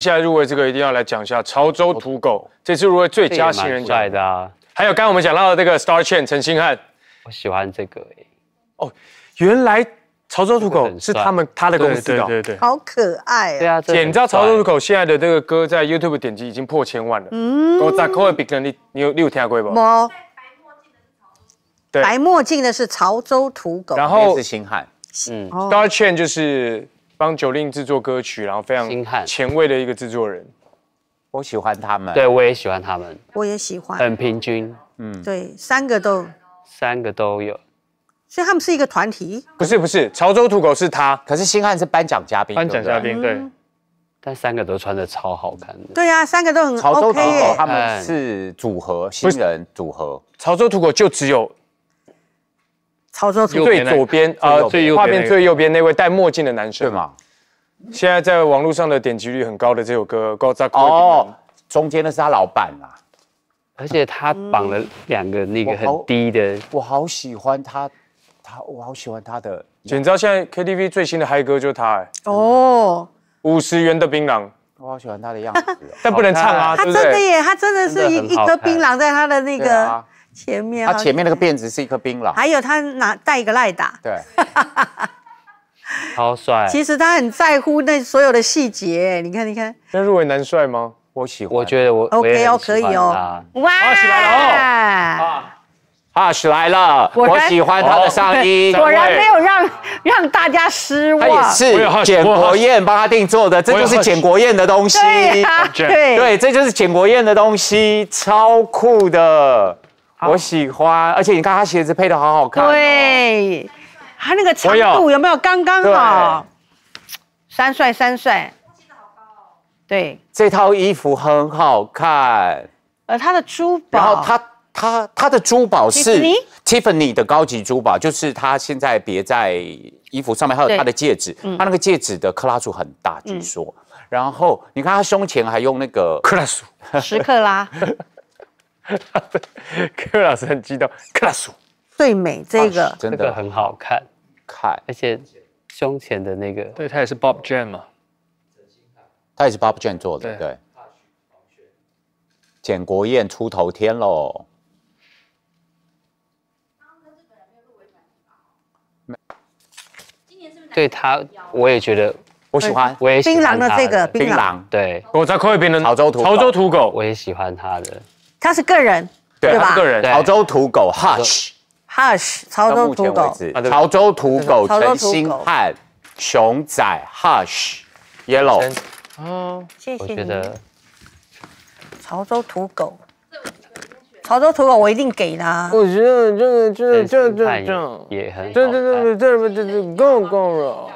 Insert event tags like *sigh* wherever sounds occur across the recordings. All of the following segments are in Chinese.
现在入围这个一定要来讲一下潮州土狗，这次入围最佳新人奖的。还有刚刚我们讲到的这个 Star Chain 陈星汉，我喜欢这个。哦，原来潮州土狗是他们他的公司搞，对对对，好可爱哦。对啊，姐，你知道潮州土狗现在的这个歌在 YouTube 点击已经破千万了。嗯。我在 c e 咋看 i 人你你有你有听下过不？么？对，白墨镜的是潮州土狗，然后是星汉，嗯，Star Chain 就是。帮九令制作歌曲，然后非常前卫的一个制作人，我喜欢他们。对我也喜欢他们，我也喜欢。很平均，嗯，对，三个都，三个都有，所以他们是一个团体？不是不是，潮州土狗是他，可是星汉是颁奖嘉宾，颁奖嘉宾对，但三个都穿的超好看的。对呀，三个都很潮州土狗他们是组合，新人组合。潮州土狗就只有。最左边啊，最右画面最右边那位戴墨镜的男生，对吗？现在在网络上的点击率很高的这首歌，高扎哦，中间的是他老板啊，而且他绑了两个那个很低的。我好喜欢他，他我好喜欢他的。你知道现在 K T V 最新的嗨歌就是他哎。哦，五十元的槟榔，我好喜欢他的样子，*laughs* 但不能唱啊，他真的耶，他真的是一一颗槟榔在他的那个。前面他前面那个辫子是一颗槟榔，还有他拿带一个赖打，对，*laughs* 超帅。其实他很在乎那所有的细节，你看，你看，那入围男帅吗？我喜欢，我觉得我 OK 哦，可以哦。哇，阿许来了，我喜欢他的上衣，果然没有让让大家失望。是简国彦帮他定做的，这就是简国彦的东西，对，对，这就是简国彦的东西，超酷的。我喜欢，而且你看他鞋子配的好好看，对，他那个长度有没有刚刚好？三帅三帅，高哦，对，这套衣服很好看，呃，他的珠宝，然后他他他的珠宝是 Tiffany 的高级珠宝，就是他现在别在衣服上面，还有他的戒指，他那个戒指的克拉数很大，据说，然后你看他胸前还用那个克拉数，十克拉。*laughs* 各 *laughs* 老师很激动，c l a s s 最美这个，这个很好看，看，而且胸前的那个，对，他也是 Bob j e n 嘛，他也是 Bob j e n 做的，对。对简国宴出头天喽。对他，我也觉得我喜欢，我也喜欢槟榔的这个槟榔，对，我在可以槟榔。潮州土潮州土狗，我也喜欢他的。他是个人，对吧？个人，潮州土狗 Hush Hush，潮州土狗，潮州土狗陈星汉熊仔 Hush Yellow，哦，谢谢你。潮州土狗，潮州土狗我一定给他。我觉得这个这个这个这个这个也这这这这够够了。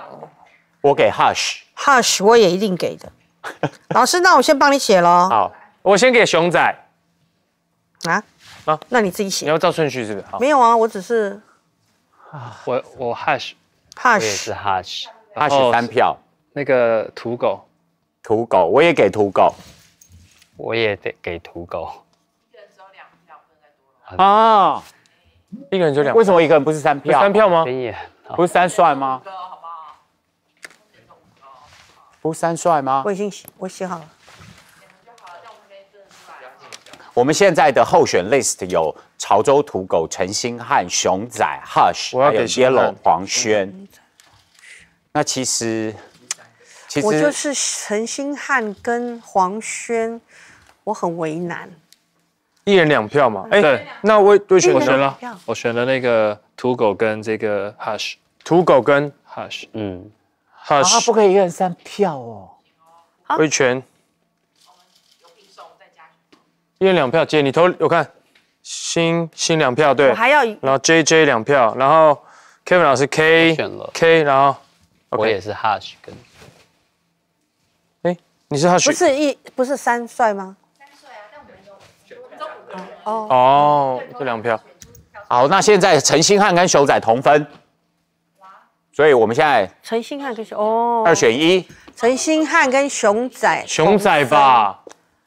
我给 Hush Hush，我也一定给的。老师，那我先帮你写喽。好，我先给熊仔。啊啊！那你自己写。你要照顺序是不是？没有啊，我只是，我我 hash，hash 也是 hash，hash 三票。那个土狗，土狗，我也给土狗，我也得给土狗。一人只有两票，不能再多了。啊，一个人就两。为什么一个人不是三票？三票吗？不是三帅吗？不是三帅吗？我已经写，我写好了。我们现在的候选 list 有潮州土狗、陈星汉、熊仔、Hush，还有 Yellow、黄轩。那其实，我就是陈星汉跟黄轩，我很为难。一人两票嘛，哎，那魏我选了，我选了那个土狗跟这个 Hush，土狗跟 Hush，嗯，Hush。不可以一人三票哦，魏全。一人两票，姐你投我看，新新两票对，我还要，然后 J J 两票，然后 Kevin 老师 K K，然后我也是 Hush 跟，哎，你是 Hush，不是一不是三帅吗？三帅啊，但我们都选了哦哦，这两票，好，那现在陈星汉跟熊仔同分，所以我们现在陈星汉跟熊哦二选一，陈星汉跟熊仔，熊仔吧，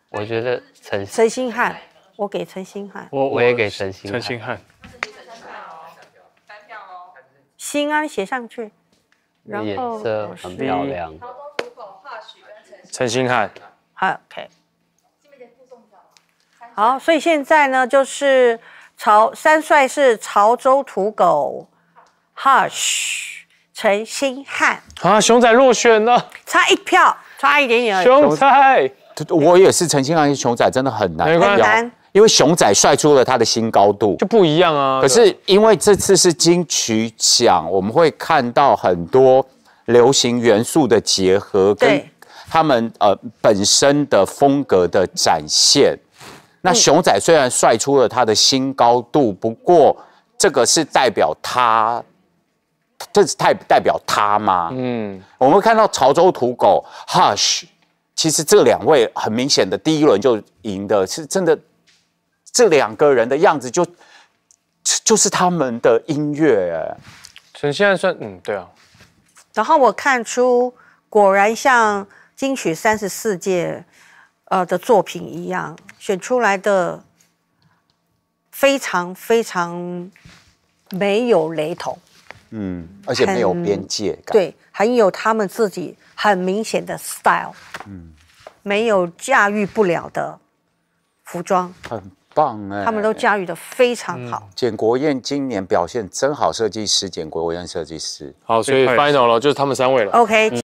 我觉得。陈陈兴汉，我给陈星汉，我我也给陈星陈星汉，三票哦，三安写上去，颜色很漂亮。陈星汉，好，o k 好，所以现在呢，就是潮三帅是潮州土狗，h u s h 陈星汉，啊，熊仔落选了，差一票，差一点点而已，熊仔。我也是，陈星汉跟熊仔真的很难，很难，因为熊仔帅出了他的新高度，就不一样啊。可是因为这次是金曲奖，我们会看到很多流行元素的结合，跟他们呃本身的风格的展现。那熊仔虽然帅出了他的新高度，不过这个是代表他，这是代代表他吗？嗯，我们看到潮州土狗 Hush。其实这两位很明显的第一轮就赢的是真的，这两个人的样子就就是他们的音乐耶。现在算嗯，对啊。然后我看出，果然像金曲三十四届呃的作品一样，选出来的非常非常没有雷同。嗯，而且没有边界，感，对，很有他们自己很明显的 style，嗯，没有驾驭不了的服装，很棒哎，他们都驾驭的非常好。简国燕今年表现真好，设计师简国燕设计师，好，所以 final 了就是他们三位了，OK。